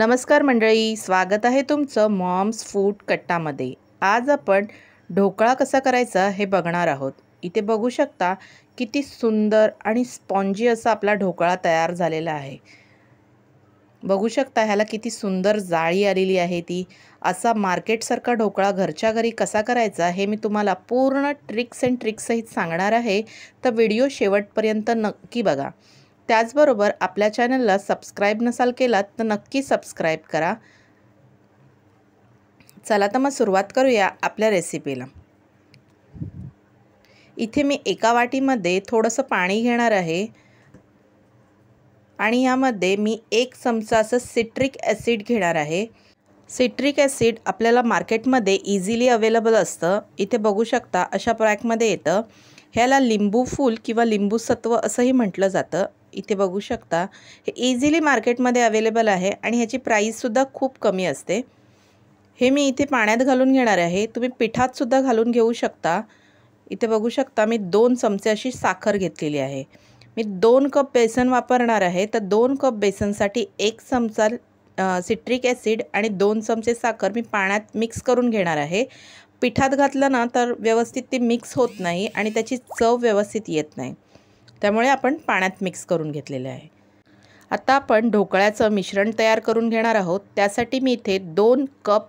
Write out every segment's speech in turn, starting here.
नमस्कार मंडळी स्वागत आहे तुमचं मॉम्स फूड कट्टामध्ये आज आपण ढोकळा कसा करायचा हे बघणार आहोत इथे बघू शकता किती सुंदर आणि स्पॉन्जी असा आपला ढोकळा तयार झालेला आहे बघू शकता ह्याला किती सुंदर जाळी आलेली आहे ती असा मार्केटसारखा ढोकळा घरच्या घरी कसा करायचा हे मी तुम्हाला पूर्ण ट्रिक्स अँड ट्रिक्ससहित सांगणार आहे तर व्हिडिओ शेवटपर्यंत नक्की बघा त्याचबरोबर आपल्या चॅनलला सबस्क्राईब नसाल केलात तर नक्की सबस्क्राईब करा चला तर मग सुरुवात करूया आपल्या रेसिपीला इथे मी एका वाटीमध्ये थोडंसं पाणी घेणार आहे आणि यामध्ये मी एक चमचा असं सिट्रिक ॲसिड घेणार आहे सिट्रिक ॲसिड आपल्याला मार्केटमध्ये इझिली अवेलेबल असतं इथे बघू शकता अशा पॅकमध्ये येतं ह्याला लिंबू फूल किंवा लिंबू सत्व असंही म्हटलं जातं इथे बघू शकता हे इझिली मार्केटमध्ये अवेलेबल आहे आणि ह्याची प्राईससुद्धा खूप कमी असते हे मी इथे पाण्यात घालून घेणार आहे तुम्ही पिठातसुद्धा घालून घेऊ शकता इथे बघू शकता मी दोन चमचे अशी साखर घेतलेली आहे मी दोन कप बेसन वापरणार आहे तर दोन कप बेसनसाठी एक चमचा सिट्रिक ॲसिड आणि दोन चमचे साखर मी पाण्यात मिक्स करून घेणार आहे पिठात घातलं ना तर व्यवस्थित ते मिक्स होत नाही आणि त्याची चव व्यवस्थित येत नाही त्यामुळे आपण पाण्यात मिक्स करून घेतलेले आहे आता आपण ढोकळ्याचं मिश्रण तयार करून घेणार आहोत त्यासाठी मी इथे दोन कप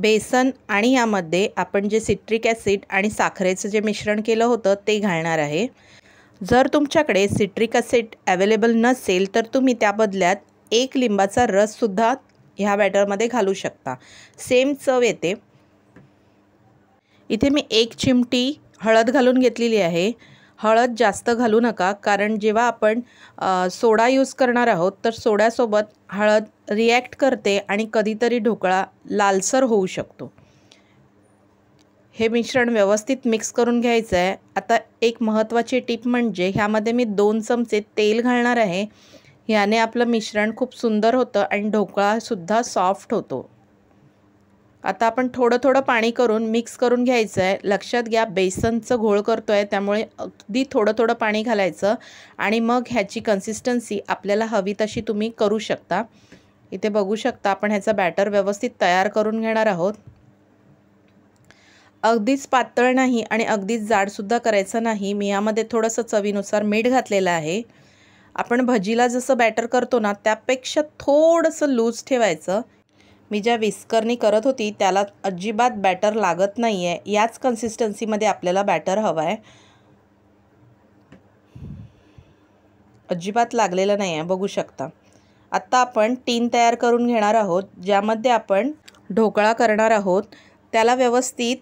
बेसन आणि यामध्ये आपण जे सिट्रिक ॲसिड आणि साखरेचं जे मिश्रण केलं होतं ते घालणार आहे जर तुमच्याकडे सिट्रिक ॲसिड अवेलेबल नसेल तर तुम्ही त्याबदल्यात एक लिंबाचा रससुद्धा ह्या बॅटरमध्ये घालू शकता सेम चव येते इथे मी एक चिमटी हळद घालून घेतलेली आहे हळद जास्त घालू नका कारण जेव्हा आपण सोडा यूज करणार आहोत तर सोड्यासोबत हळद रिॲक्ट करते आणि कधीतरी ढोकळा लालसर होऊ शकतो हे मिश्रण व्यवस्थित मिक्स करून घ्यायचं आहे आता एक महत्त्वाची टीप म्हणजे ह्यामध्ये मी दोन चमचे तेल घालणार आहे ह्याने आपलं मिश्रण खूप सुंदर होतं आणि ढोकळासुद्धा सॉफ्ट होतो आता आपण थोडं थोडं पाणी करून मिक्स करून घ्यायचं आहे लक्षात घ्या बेसनचं घोळ करतो आहे त्यामुळे अगदी थोडं थोडं पाणी घालायचं आणि मग ह्याची कन्सिस्टन्सी आपल्याला हवी तशी तुम्ही करू शकता इथे बघू शकता आपण ह्याचा बॅटर व्यवस्थित तयार करून घेणार आहोत अगदीच पातळ नाही आणि अगदीच जाडसुद्धा करायचं नाही मी यामध्ये थोडंसं चवीनुसार मीठ घातलेलं आहे आपण भजीला जसं बॅटर करतो ना त्यापेक्षा थोडंसं लूज ठेवायचं मी ज्या विस्करनी करत होती त्याला अजिबात बॅटर लागत नाही आहे याच कन्सिस्टन्सीमध्ये आपल्याला बॅटर हवं आहे अजिबात लागलेलं नाही आहे बघू शकता आत्ता आपण टीन तयार करून घेणार आहोत ज्यामध्ये आपण ढोकळा करणार आहोत त्याला व्यवस्थित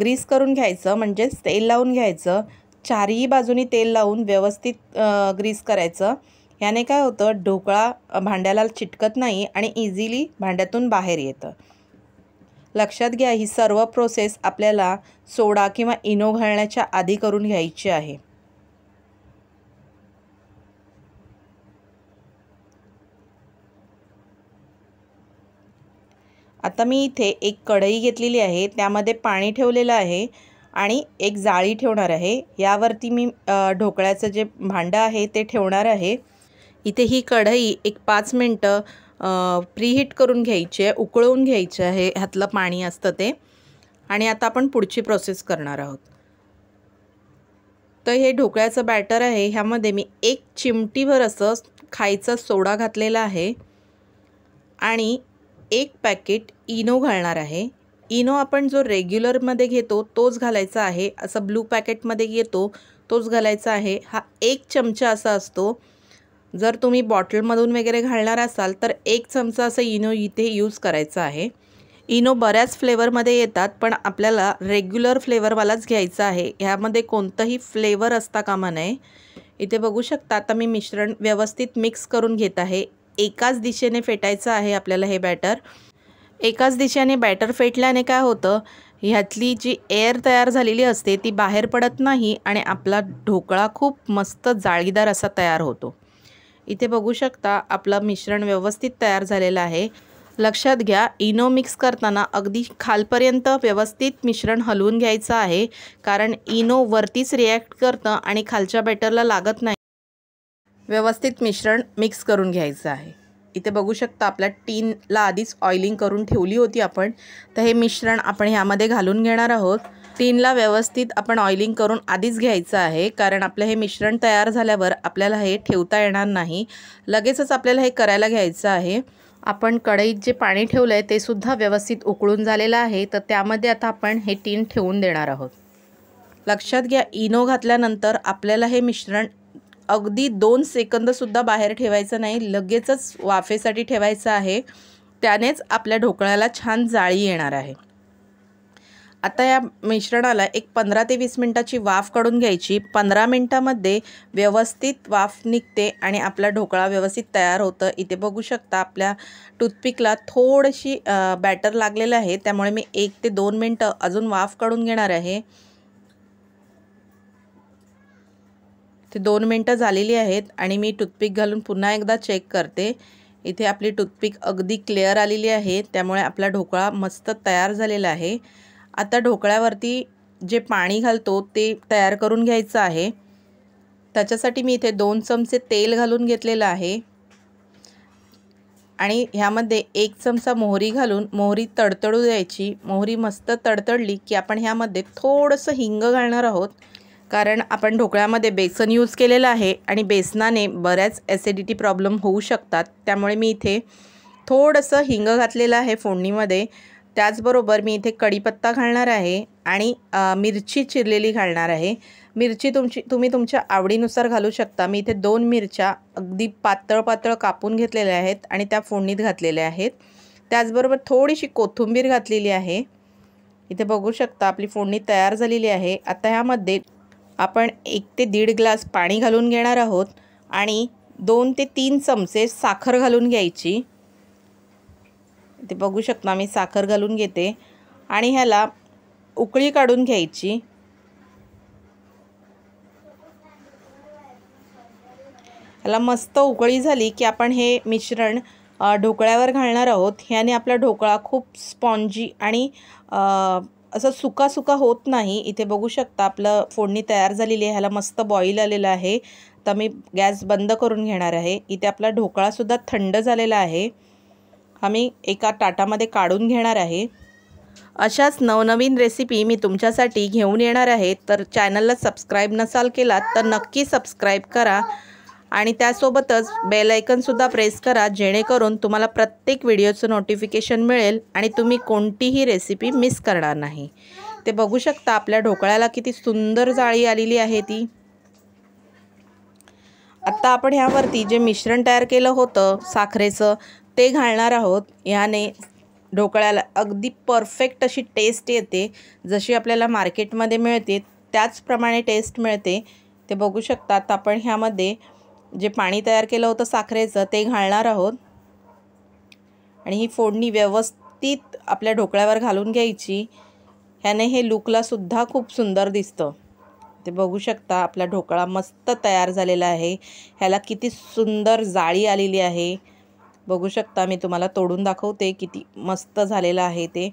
ग्रीस करून घ्यायचं म्हणजेच तेल लावून घ्यायचं चारही बाजूनी तेल लावून व्यवस्थित ग्रीस करायचं याने काय होतं ढोकळा भांड्याला चिटकत नाही आणि इझिली भांड्यातून बाहेर येतं लक्षात घ्या ही सर्व प्रोसेस आपल्याला सोडा किंवा इनो घालण्याच्या आधी करून घ्यायची आहे आता मी इथे एक कढई घेतलेली आहे त्यामध्ये पाणी ठेवलेलं आहे आणि एक जाळी ठेवणार आहे यावरती मी ढोकळ्याचं जे भांडं आहे ते ठेवणार आहे इथे ही कढई एक पाच मिनटं प्रीहीट करून घ्यायची आहे उकळवून घ्यायची आहे ह्यातलं पाणी असतं ते आणि आता आपण पुढची प्रोसेस करणार आहोत तर हे ढोकळ्याचं बॅटर आहे ह्यामध्ये मी एक चिमटीभर असं खायचा सोडा घातलेला आहे आणि एक पॅकेट इनो घालणार आहे इनो आपण जो रेग्युलरमध्ये घेतो तोच घालायचा आहे असं ब्लू पॅकेटमध्ये घेतो तोच घालायचा आहे हा एक चमचा असा असतो जर तुम्ही बॉटलमधून वगैरे घालणार असाल तर एक चमचा असं इनो इथे यूज करायचा आहे इनो बऱ्याच फ्लेवरमध्ये येतात पण आपल्याला रेग्युलर फ्लेवरवालाच घ्यायचा आहे ह्यामध्ये कोणतंही फ्लेवर असता कामा नये इथे बघू शकता आता मी मिश्रण व्यवस्थित मिक्स करून घेत आहे एकाच दिशेने फेटायचं आहे आपल्याला हे बॅटर एकाच दिशेने बॅटर फेटल्याने काय होतं ह्यातली जी एअर तयार झालेली असते ती बाहेर पडत नाही आणि आपला ढोकळा खूप मस्त जाळीदार असा तयार होतो इथे बघू शकता आपलं मिश्रण व्यवस्थित तयार झालेलं आहे लक्षात घ्या इनो मिक्स करताना अगदी खालपर्यंत व्यवस्थित मिश्रण हलवून घ्यायचं आहे कारण इनो वरतीच रिॲक्ट करतं आणि खालच्या बॅटरला लागत नाही व्यवस्थित मिश्रण मिक्स करून घ्यायचं आहे इथे बघू शकता आपल्या टीनला आधीच ऑइलिंग करून ठेवली होती आपण तर हे मिश्रण आपण ह्यामध्ये घालून घेणार आहोत टीनला व्यवस्थित आपण ऑइलिंग करून आधीच घ्यायचं आहे कारण आपलं हे मिश्रण तयार झाल्यावर आपल्याला हे ठेवता येणार नाही लगेचच आपल्याला हे करायला घ्यायचं आहे आपण कढईत जे पाणी ठेवलं आहे ते सुद्धा व्यवस्थित उकळून झालेलं आहे तर त्यामध्ये आता आपण हे टीन ठेवून देणार आहोत लक्षात घ्या इनो घातल्यानंतर आपल्याला हे मिश्रण अगदी दोन सेकंदसुद्धा बाहेर ठेवायचं नाही लगेचच वाफेसाठी ठेवायचं आहे त्यानेच आपल्या ढोकळ्याला छान जाळी येणार आहे आता या मिश्रणाला एक पंधरा ते वीस मिनटाची वाफ काढून घ्यायची पंधरा मिनटामध्ये व्यवस्थित वाफ निघते आणि आपला ढोकळा व्यवस्थित तयार होतं इथे बघू शकता आपल्या टूथपिकला थोडीशी बॅटर लागलेलं आहे त्यामुळे मी एक ते दोन मिनटं अजून वाफ काढून घेणार आहे ते दोन मिनटं झालेली आहेत आणि मी टूथपिक घालून पुन्हा एकदा चेक करते इथे आपली टूथपिक अगदी क्लिअर आलेली आहे त्यामुळे आपला ढोकळा मस्त तयार झालेला आहे आता ढोकळ्यावरती जे पाणी घालतो ते तयार करून घ्यायचं आहे त्याच्यासाठी मी इथे दोन चमचे तेल घालून घेतलेलं आहे आणि ह्यामध्ये एक चमचा मोहरी घालून मोहरी तडतडू द्यायची मोहरी मस्त तडतडली की आपण ह्यामध्ये थोडंसं हिंग घालणार आहोत कारण आपण ढोकळ्यामध्ये बेसन यूज केलेलं आहे आणि बेसनाने बऱ्याच ॲसिडिटी प्रॉब्लेम होऊ शकतात त्यामुळे मी इथे थोडंसं हिंग घातलेलं आहे फोडणीमध्ये त्याचबरोबर मी इथे कढीपत्ता घालणार आहे आणि मिरची चिरलेली घालणार आहे मिरची तुमची तुम्ही तुमच्या आवडीनुसार घालू शकता मी इथे दोन मिरच्या अगदी पातळ पातळ कापून घेतलेल्या आहेत आणि त्या फोडणीत घातलेल्या आहेत त्याचबरोबर थोडीशी कोथिंबीर घातलेली आहे इथे बघू शकता आपली फोडणी तयार झालेली आहे आता ह्यामध्ये आपण एक ते दीड ग्लास पाणी घालून घेणार आहोत आणि दोन ते तीन चमचे साखर घालून घ्यायची ते बघू शकता मी साखर घालून घेते आणि ह्याला उकळी काढून घ्यायची ह्याला मस्त उकळी झाली की आपण हे मिश्रण ढोकळ्यावर घालणार आहोत ह्याने आपला ढोकळा खूप स्पॉन्जी आणि असं सुका सुका होत नाही इथे बघू शकता आपलं फोडणी तयार झालेली आहे ह्याला मस्त बॉईल आलेलं आहे तर मी गॅस बंद करून घेणार आहे इथे आपला ढोकळासुद्धा थंड झालेला आहे आम्ही एका ताटामध्ये काढून घेणार आहे अशाच नवनवीन रेसिपी मी तुमच्यासाठी घेऊन येणार आहे तर चॅनलला सबस्क्राईब नसाल केलात तर नक्की सबस्क्राईब करा आणि त्यासोबतच बेलायकनसुद्धा प्रेस करा जेणेकरून तुम्हाला प्रत्येक व्हिडिओचं नोटिफिकेशन मिळेल आणि तुम्ही कोणतीही रेसिपी मिस करणार नाही ते बघू शकता आपल्या ढोकळ्याला किती सुंदर जाळी आलेली आहे ती आत्ता आपण ह्यावरती जे मिश्रण तयार केलं होतं साखरेचं ते घालणार आहोत याने ढोकळ्याला अगदी परफेक्ट अशी टेस्ट येते जशी आपल्याला मार्केटमध्ये मिळते त्याचप्रमाणे टेस्ट मिळते ते बघू शकता आता आपण ह्यामध्ये जे पाणी तयार केलं होतं साखरेचं ते घालणार आहोत आणि ही फोडणी व्यवस्थित आपल्या ढोकळ्यावर घालून घ्यायची ह्याने हे लुकलासुद्धा खूप सुंदर दिसतं ते बघू शकता आपला ढोकळा मस्त तयार झालेला आहे ह्याला किती सुंदर जाळी आलेली आहे बघू शकता मी तुम्हाला तोडून दाखवते किती मस्त झालेलं आहे ते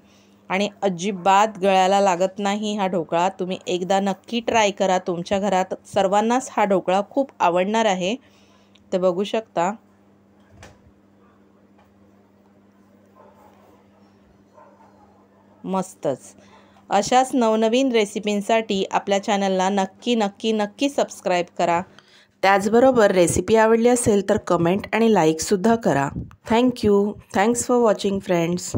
आणि अजिबात गळ्याला लागत नाही हा ढोकळा तुम्ही एकदा नक्की ट्राय करा तुमच्या घरात सर्वांनाच हा ढोकळा खूप आवडणार आहे तर बघू शकता मस्तच अशाच नवनवीन रेसिपींसाठी आपल्या चॅनलला नक्की नक्की नक्की सबस्क्राईब करा त्याचबरोबर रेसिपी आवडली असेल तर कमेंट आणि लाईकसुद्धा करा thank you thanks for watching friends